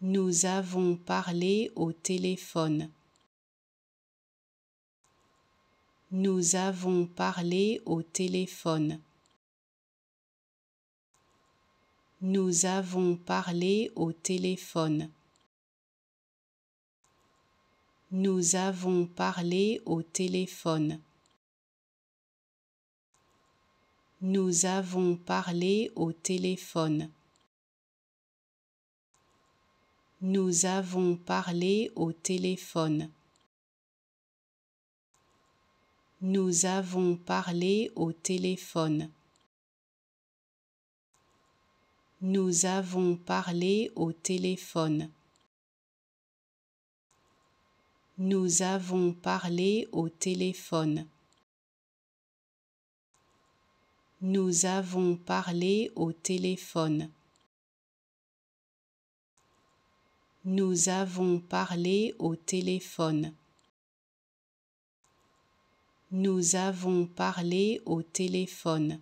Nous avons parlé au téléphone. Nous avons parlé au téléphone. Nous avons parlé au téléphone. Nous avons parlé au téléphone. Nous avons parlé au téléphone. Nous avons parlé au téléphone. Nous avons parlé au téléphone. Nous avons parlé au téléphone. Nous avons parlé au téléphone. Nous avons parlé au téléphone. Nous avons parlé au téléphone. Nous avons parlé au téléphone.